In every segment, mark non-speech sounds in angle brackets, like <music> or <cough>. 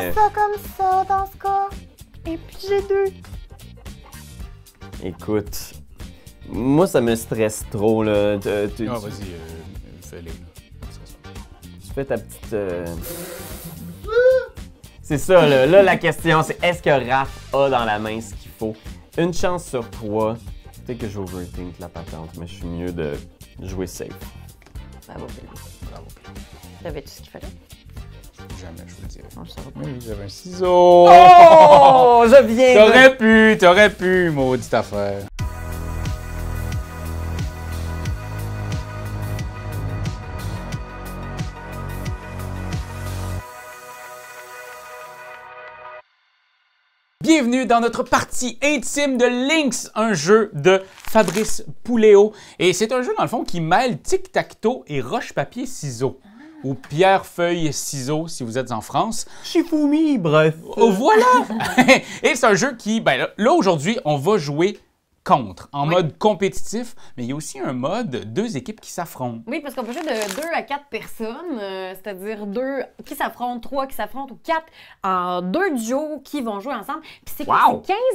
faire ça comme ça dans ce cas. Et puis j'ai deux. Écoute, moi ça me stresse trop là. Tu, ah, vas-y, euh, fais-les. Tu fais ta petite. Euh, c'est ça là. Là la question c'est est-ce que Raph a dans la main ce qu'il faut. Une chance sur trois. Peut-être que j'overthink la patente, mais je suis mieux de jouer safe. Bravo, Bravo. J'avais tout ce qu'il fallait. Jamais, je vous le dirais. Ah, j'avais un ciseau. Oh, je viens. T'aurais pu, t'aurais pu, maudite affaire. Bienvenue dans notre partie intime de Lynx, un jeu de Fabrice Pouléo. Et c'est un jeu, dans le fond, qui mêle tic-tac-toe et roche-papier-ciseaux ou pierre, feuille, ciseaux si vous êtes en France. Chifoumi, bref. Oh, voilà! <laughs> Et c'est un jeu qui, ben là aujourd'hui, on va jouer contre, en mode compétitif, mais il y a aussi un mode deux équipes qui s'affrontent. Oui, parce qu'on peut jouer de deux à quatre personnes, euh, c'est-à-dire deux qui s'affrontent, trois qui s'affrontent ou quatre en deux duos qui vont jouer ensemble. Puis c'est 15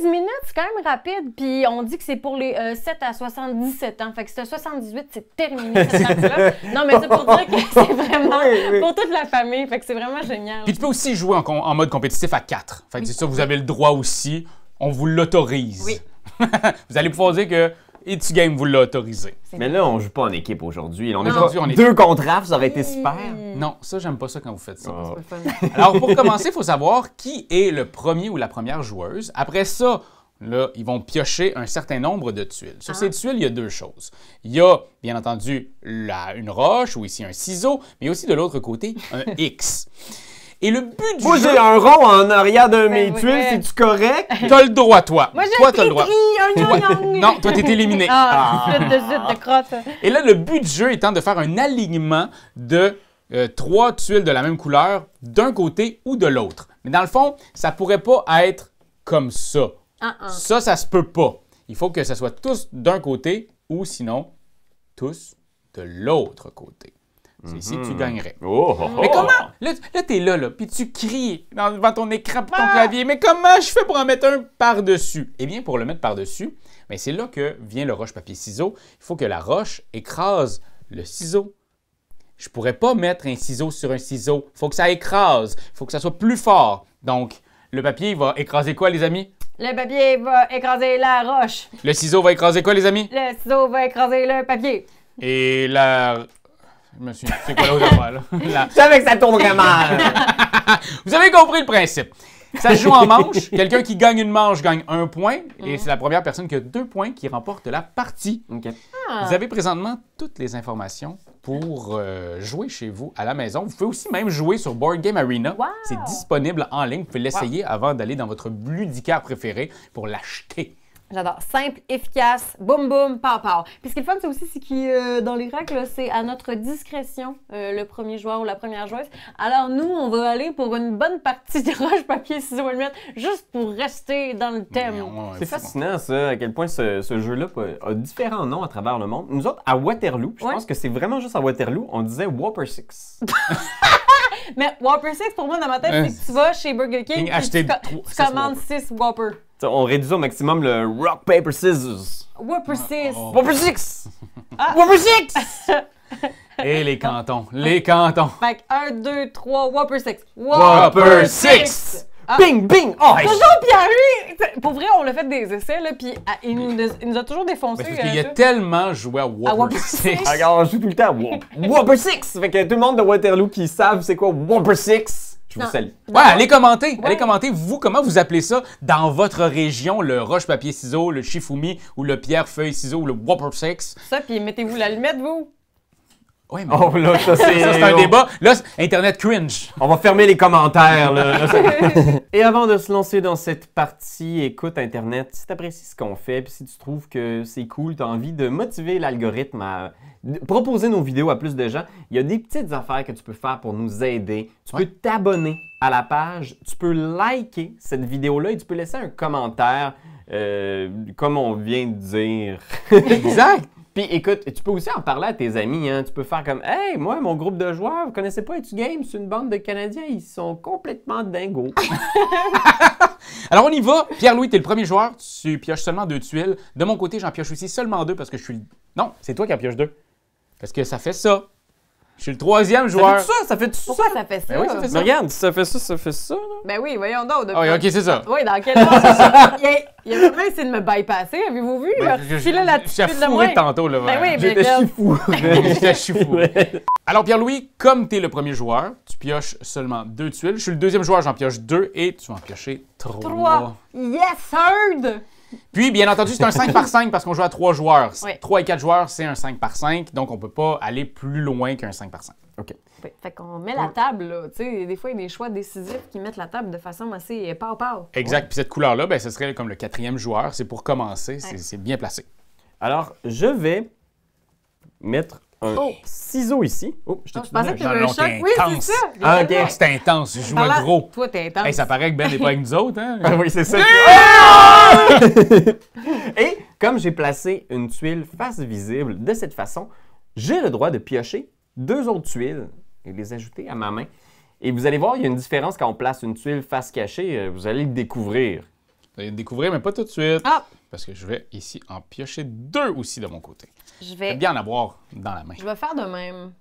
minutes, c'est quand même rapide. Puis on dit que c'est pour les 7 euh, à 77 ans. Fait que c'est 78, c'est terminé cette <laughs> là Non, mais c'est pour dire que c'est vraiment pour toute la famille. Fait que c'est vraiment génial. Puis tu peux aussi jouer en, mode compétitif à quatre. Fait que c'est ça, vous avez le droit aussi on vous l'autorise. Oui. <laughs> vous allez pouvoir dire que It's Game vous l'a autorisé. Mais là, on joue pas en équipe aujourd'hui. On, deux contre ça aurait été super. Hmm. Non, ça, j'aime pas ça quand vous faites ça. Ah. <laughs> Alors, pour commencer, il faut savoir qui est le premier ou la première joueuse. Après ça, là, ils vont piocher un certain nombre de tuiles. Sur ah. ces tuiles, il y a deux choses. Il y a, bien entendu, la, une roche ou ici un ciseau, mais aussi de l'autre côté, un X. Et le but du Moi, jeu... j'ai un rond en arrière d'un ben mes tuiles, c'est-tu correct? <laughs> T'as le droit, toi. Moi, j'ai le droit. <laughs> non, toi, t'es éliminé. Ah, ah. zut, de crotte. Et là, le but du jeu étant de faire un alignement de euh, trois tuiles de la même couleur d'un côté ou de l'autre. Mais dans le fond, ça pourrait pas être comme ça. Uh-uh. Ça, ça se peut pas. Il faut que ça soit tous d'un côté ou sinon tous de l'autre côté. C'est ici que tu mhm. gagnerais. Oh, oh, oh. Mais comment? Là, tu t'es là, là, puis tu cries devant ton écran ton bah! clavier. Mais comment je fais pour en mettre un par-dessus? Eh bien, pour le mettre par-dessus, mais ben, c'est là que vient le roche-papier-ciseau. Il faut que la roche écrase le ciseau. Je pourrais pas mettre un ciseau sur un ciseau. Il faut que ça écrase. Il faut que ça soit plus fort. Donc, le papier, va écraser quoi, les amis? Le papier va écraser la roche. Le ciseau va écraser quoi, les amis? Le ciseau va écraser le papier. Et la Monsieur, c'est quoi l'autre affaire, là? <laughs> Je savais que ça tourne vraiment. <laughs> Vous avez compris le principe. Ça se joue en manche. Quelqu'un qui gagne une manche gagne un point. Et mm. c'est la première personne qui a deux points qui remporte la partie. Ah. Vous avez présentement toutes les informations pour euh, jouer chez vous à la maison. Vous pouvez aussi même jouer sur Board Game Arena. C'est disponible en ligne. Vous pouvez l'essayer avant d'aller dans votre ludicaire préféré pour l'acheter. J'adore. Simple, efficace, boum boum, pow pow. Puis ce qui est le fun, c'est aussi c'est qui, euh, dans les règles, c'est à notre discrétion euh, le premier joueur ou la première joueuse. Alors nous, on va aller pour une bonne partie de roche, papier, ciseaux, lunettes, juste pour rester dans le thème. C'est fascinant ça, à quel point ce, jeu-là a différents noms à travers le monde. Nous autres, à Waterloo, je pense que c'est vraiment juste à Waterloo, on disait Whopper Six. <laughs> Mais Whopper 6, pour moi, dans ma tête, c'est tu vas chez Burger King, et tu, commandes 6 Whopper. T'sais, on réduit au maximum le rock, paper, scissors. Whopper 6. Oh. Whopper 6! Ah. Whopper 6! Et les cantons, les cantons. Fait que 1, 2, 3, Whopper 6. Whopper 6! Ah. Bing, bing! Oh, toujours Pierre-Louis! Pour vrai, on l'a fait des essais, là, puis ah, il, nous, il, nous, a toujours défoncé. Parce qu'il euh, a tellement joué à Whopper 6. Alors, on joue tout le temps à Whopper 6! Fait que tout le monde de Waterloo qui savent c'est quoi Whopper 6. Je allez commenter. Allez commenter, vous, comment vous appelez ça dans votre région, le roche-papier-ciseau, le Chifoumi ou le pierre-feuille-ciseau ou le whopper sex. Ça, puis mettez-vous la l'allumette, vous. Oui, Oh, là, ça, c'est <laughs> un débat. Là, Internet cringe. On va fermer les commentaires. <laughs> <laughs> et avant de se lancer dans cette partie écoute Internet, si tu apprécies ce qu'on fait, puis si tu trouves que c'est cool, tu as envie de motiver l'algorithme à proposer nos vidéos à plus de gens, il y a des petites affaires que tu peux faire pour nous aider. Tu peux t'abonner à la page, tu peux liker cette vidéo-là et tu peux laisser un commentaire, euh, comme on vient de dire. exact. Puis écoute, tu peux aussi en parler à tes amis. Hein. Tu peux faire comme Hey, moi, mon groupe de joueurs, vous connaissez pas Etu Games, c'est une bande de Canadiens, ils sont complètement dingos. <laughs> Alors on y va. Pierre-Louis, tu es le premier joueur, tu pioches seulement deux tuiles. De mon côté, j'en pioche aussi seulement deux parce que je suis Non, c'est toi qui en pioches deux. Parce que ça fait ça. Je suis le troisième joueur. Ça fait tout ça, ça fait tout ça. Pourquoi ça fait ça? oui, ça fait ça. Mais regarde, ça fait ça, ça fait ça. Ben oui, voyons donc. oui, ah, ok, c'est ça. Oui, dans quel sens? <laughs> il a, il a même essayé de me bypasser, avez-vous vu? Ben, je, suis là, la petite de tantôt, là. Ben oui, J'étais Je <laughs> J'étais chifou. Alors, Pierre-Louis, comme tu es le premier joueur, tu pioches seulement deux tuiles. Je suis le deuxième joueur, j'en pioche deux et tu vas en piocher trois. Trois. Yes, third! Puis, bien entendu, c'est un 5 par 5 parce qu'on joue à 3 joueurs. Trois 3 et 4 joueurs, c'est un 5 par 5, donc on ne peut pas aller plus loin qu'un 5 par 5. OK. Oui. Fait qu'on met la table, Tu sais, des fois, il y a des choix décisifs qui mettent la table de façon assez pow Exact. Puis cette couleur-là, ben, ce serait comme le quatrième joueur. C'est pour commencer. C'est bien placé. Alors, je vais mettre oh. ciseau ici. Oh, je, oh, je pensais que avais un choc. Oui, c'est ça. Ah, okay. C'est intense. Je jouais le gros. Toi, t'es intense. Et ça paraît que Ben n'est pas avec nous autres. Hein? ah, oui, c'est ça. <laughs> Et comme j'ai placé une tuile face visible de cette façon, j'ai le droit de piocher deux autres tuiles et les ajouter à ma main. Et vous allez voir, il y a une différence quand on place une tuile face cachée. Euh, vous allez le découvrir. Vous allez le découvrir, mais pas tout de suite. Ah! parce que je vais ici en piocher deux aussi de mon côté. Je vais bien en avoir dans la main. Je vais faire de même.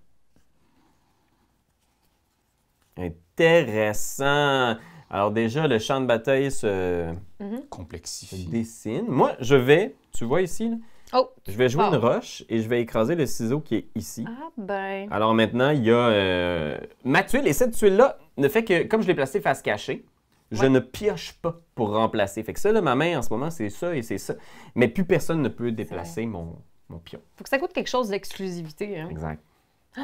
Intéressant. Alors déjà, le champ de bataille se mhm. complexifie. Se dessine. Moi, je vais, tu vois ici, oh, je vais jouer une roche et je vais écraser le ciseau qui est ici. Ah ben. Alors maintenant, il y a... Euh, ma tuile, et cette tuile-là ne fait que, comme je l'ai placée face cachée, je ne pioche pas pour remplacer. Fait que ça, là, ma main, en ce moment, c'est ça et c'est ça. Mais plus personne ne peut déplacer mon, mon pion. Faut que ça coûte quelque chose d'exclusivité. Hein. Exact. <gasps>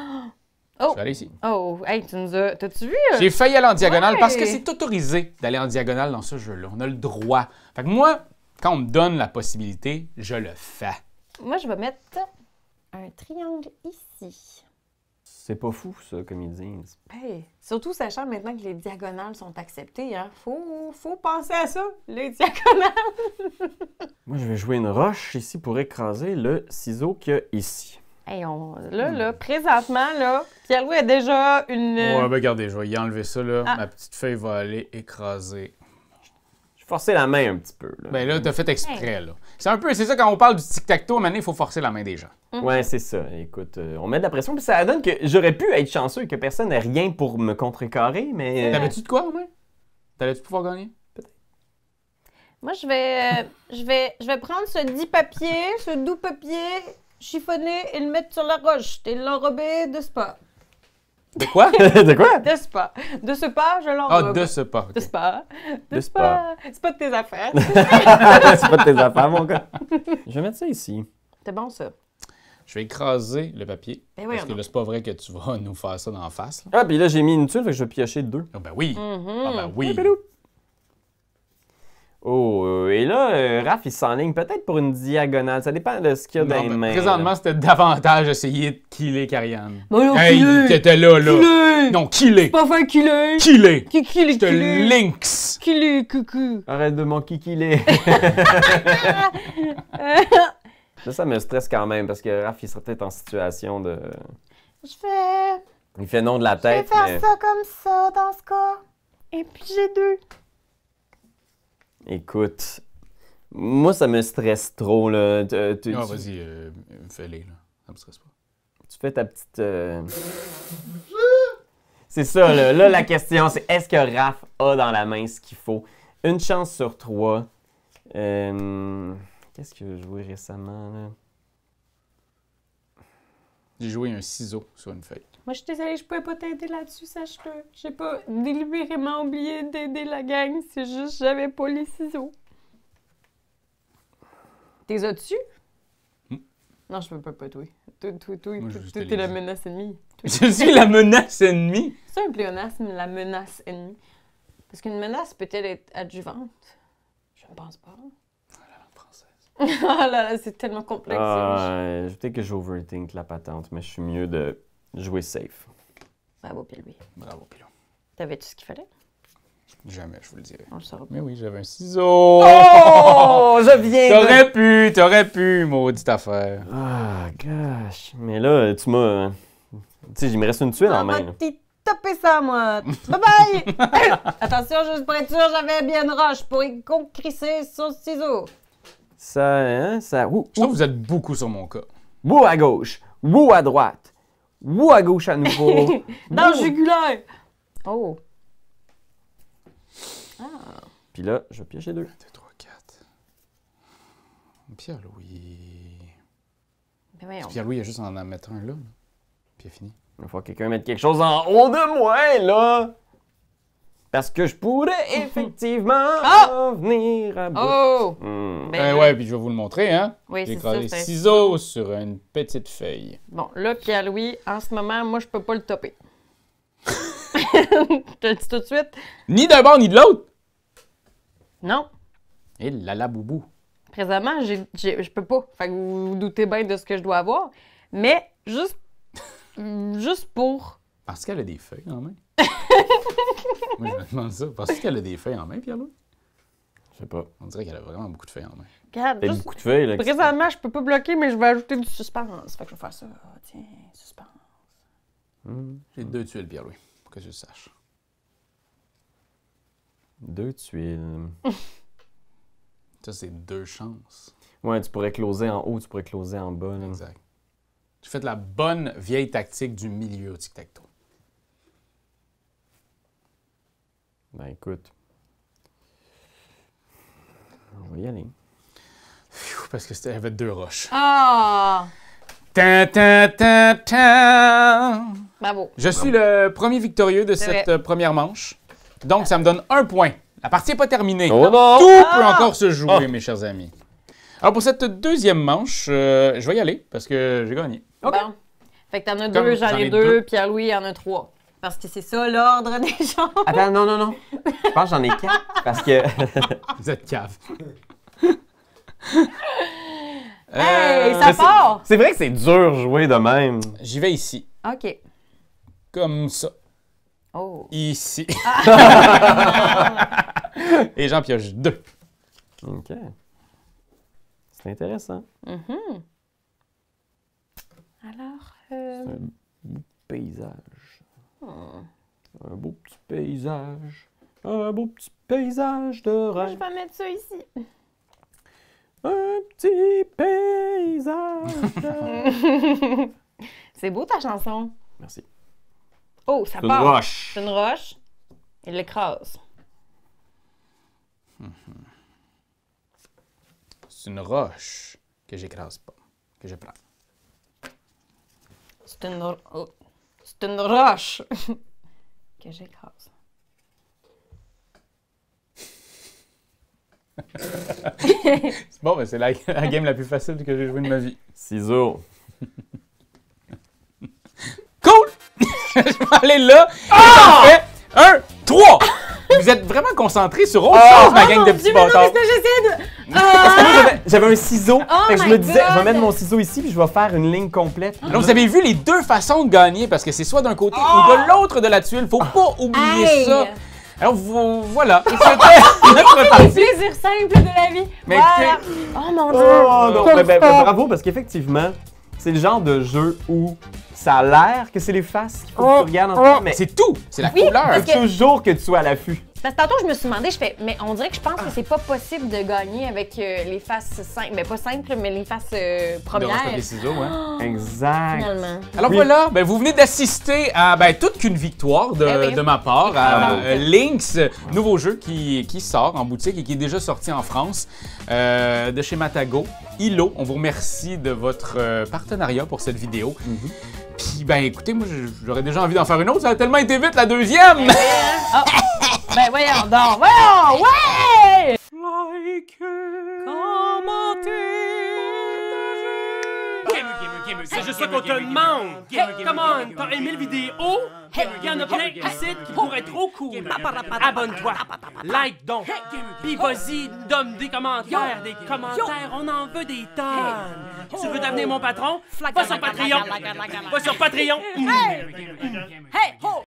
Oh! Oh! ici. Oh, hey, tu nous as. tu vu? Euh? J'ai failli aller en diagonale parce que c'est autorisé d'aller en diagonale dans ce jeu-là. On a le droit. Fait que moi, quand on me donne la possibilité, je le fais. Moi, je vais mettre un triangle ici. C'est pas fou, ça, comme ils disent. surtout sachant maintenant que les diagonales sont acceptées, hein. Faut, faut penser à ça, les diagonales. <laughs> Moi, je vais jouer une roche ici pour écraser le ciseau qu'il y a ici. Hey, on... Là, là, hmm. présentement, là, Pierre-Louis a déjà une. Ouais, ben, regardez, je vais y enlever ça, là. Ah. Ma petite feuille va aller écraser Forcer la main un petit peu. Là. Ben là, t'as fait exprès, C'est un peu, c'est ça, quand on parle du tic-tac-toe, maintenant, il faut forcer la main des gens. Mm-hmm. Ouais, c'est ça. Écoute, euh, on met de la pression, puis ça donne que j'aurais pu être chanceux et que personne n'ait rien pour me contrecarrer, mais. T'avais-tu de quoi, au moins? T'allais-tu pouvoir gagner? Peut-être. Moi, je vais, euh, je, vais, je vais prendre ce dit papier, ce doux papier chiffonné et le mettre sur la roche et l'enrober de spa. De quoi? <laughs> de quoi? De ce pas. De ce pas, je l'envoie. Ah, de ce pas. De ce pas. De, ce pas. C'est pas de tes affaires. <laughs> <laughs> c'est pas de tes affaires, mon gars. Je vais mettre ça ici. C'est bon, ça. Je vais écraser le papier. Ben oui, parce que là, c'est pas vrai que tu vas nous faire ça d'en face. Ah, puis là, j'ai mis une tuile, fait que je vais piocher deux. Ah, ben oui. Mm-hmm. Ah, ben oui. Oh, euh, et là, euh, Raph, il s'enligne peut-être pour une diagonale. Ça dépend de ce qu'il y a dans les ben, mains. Présentement, c'était davantage essayer de killer Karianne. Mais non, hey, t'étais là, là. Killer. Non, killer. pas faire killer. Killer. Qui killer, Je lynx. Killer, coucou. Arrête de m'en killer. <laughs> ça, ça me stresse quand même parce que Raph, il serait peut-être en situation de... Je vais... Il fait non de la tête, Je vais faire ça comme ça, dans ce cas. Et puis j'ai deux. Écoute, moi, ça me stresse trop. Là. non, euh, ah, vas-y, euh, fais-les. Là. Ça me stresse pas. Tu fais ta petite. Euh, c'est ça, là. là. la question, c'est est-ce que Raph a dans la main ce qu'il faut Une chance sur trois. Qu'est-ce que a joué récemment, là? J'ai joué un ciseau sur une feuille. Moi, je suis désolée, je pouvais pas t'aider là-dessus, sache-le. J'ai pas délibérément oublié d'aider la gang, c'est juste j'avais pas les ciseaux. T'es au tu hmm? Non, je peux pas patouer. Toi, toi, toi, la menace ennemie. <laughs> Je suis la menace ennemie? C'est un pléonasme, la menace ennemie. Parce qu'une menace peut-elle être adjuvante? Je ne pense pas. oh <laughs> là là, c'est tellement complexe. Ah, peut-être que j'overthink la patente, mais je suis mieux de Jouer safe. Bravo, Pilou. Bravo, Pilou. tavais tout ce qu'il fallait? Jamais, je vous le dirai. On le saura Mais oui, j'avais un ciseau. Oh, je viens. T'aurais pu, t'aurais pu, maudite affaire. Ah, gosh. Mais là, tu m'as. Euh, tu sais, il me reste une tuile en ah, main. Bah, t'es tapé ça, moi. bye bye. <laughs> Attention, je pour être j'avais bien une roche pour y concrisser son ciseau. Ça, hein, ça. Ça Je trouve que vous êtes beaucoup sur mon cas. Wouh à gauche, wouh à droite. Ou à gauche à nouveau. <laughs> Dans le jugulaire. Oh. Ah. Puis là, je vais piocher deux. Un, deux, trois, quatre. Pierre-Louis. Ben Pierre-Louis, il y a juste à en mettre un là. Puis il est fini. Il falloir que quelqu'un mette quelque chose en haut de moi, là. Parce que je pourrais <laughs> effectivement ah! revenir venir à bout. Oh! Hmm. Ben, eh ouais, puis je vais vous le montrer, hein? Oui, c'est ciseaux sur une petite feuille. Bon, là, Pierre-Louis, en ce moment, moi, je peux pas le topper. <laughs> je te le dis tout de suite. Ni d'un bord ni de l'autre! Non. Et la la boubou. Présentement, je je peux pas. Fait vous vous doutez bien de ce que je dois avoir. Mais juste, <laughs> juste pour Parce qu'elle a des feuilles en main. Moi, je me demande ça. Penses-tu qu'elle a des feuilles en main, Pierre-Louis? Je sais pas. On dirait qu'elle a vraiment beaucoup de feuilles en main. Regarde, beaucoup de feuilles, présentement, je peux pas bloquer, mais je vais ajouter du suspense. Fait que je vais faire ça. Ah, tiens, suspense. Hmm. J'ai deux tuiles, Pierre-Louis, pour que je le sache. Deux tuiles. <laughs> Ça, c'est deux chances. Ouais, tu pourrais closer en haut, tu pourrais closer en bas. Exact. Tu fais de la bonne vieille tactique du milieu au tic-tac-toe. Ben écoute, on va y aller. Parce que c'était avec deux roches. Ah! Bravo. Je suis le premier victorieux de cette première manche. Donc, ça me donne un point. La partie n'est pas terminée. Oh Tout peut ah! encore se jouer, ah! mes chers amis. Alors, pour cette deuxième manche, euh, je vais y aller parce que j'ai gagné. OK. Fait que t'en as deux, j'en ai deux, deux. Pierre-Louis en a trois. Parce que c'est ça l'ordre <laughs> des gens. Attends, non, non, non. Je pense que j'en ai quatre. Parce que. <laughs> Vous êtes cave. <laughs> hey, euh, ça part! C'est vrai que c'est dur jouer de même. J'y vais ici. OK. Comme ça. Oh. Ici. Ah. Et j'en pioche deux. OK. C'est intéressant. Mm-hmm. Alors. Euh, c'est un paysage. Un beau petit paysage. Un beau petit paysage de rêve. Je vais mettre ça ici. Un petit paysage. <laughs> C'est beau ta chanson. Merci. Oh, ça part. Une roche. C'est une roche. Il l'écrase. Hmm. C'est une roche que j'écrase pas, que je prends. C'est une roche. Oh. C'est une roche que j'écrase. bon, mais c'est la, game la plus facile que j'ai jouée de ma vie. Ciseaux. cool! <laughs> Je vais aller là. Ah! et Ça un, trois! vous êtes vraiment concentrés sur autre oh! chose, ma oh gang de petits Parce que moi, j'avais- ah! un ciseau. et oh je me disais, je vais mettre mon ciseau ici, puis je vais faire une ligne complète. Alors, vous avez vu les deux façons de gagner, parce que c'est soit d'un côté ou de l'autre de la tuile. Faut pas oublier ça. Alors, vous- voilà. C'était le plaisir de la vie. Mais Voilà. Oh mon dieu. Oh ben, ben, ben, bravo, parce qu'effectivement, c'est le genre de jeu où ça a l'air que c'est les faces qu'il tu oh, regardes en toi, oh. mais C'est tout! C'est la couleur! faut toujours que tu sois à l'affût. Parce tantôt, je me suis demandé, je fais, mais on dirait que je pense que ah. c'est pas possible de gagner avec euh, les faces simples. Mais ben, pas simples, mais les faces euh, premières. des ciseaux, hein? <gasps> Exact. Alors voilà, ben, vous venez d'assister à ben, toute qu'une victoire de, eh ma part à ah, euh, Lynx, nouveau jeu qui, sort en boutique et qui est déjà sorti en France de chez Matago. Ilo, on vous remercie de votre partenariat pour cette vidéo. Mm-hmm. Puis ben écoutez, moi j'aurais déjà envie d'en faire une autre, ça a tellement été vite la deuxième! Eh, hein. <laughs> ah. Ben voyons donc, voyons, ouais! Like Commenter! C'est juste ça qu'on te demande! Comment? T'as aimé le vidéo? Il y en a plein ici qui pourraient être trop cool! Abonne-toi! Like donc! Pis vas-y, donne des commentaires! Des commentaires, on en veut des tonnes! Tu veux devenir mon patron? Va sur Patreon! Va sur Patreon! Hey!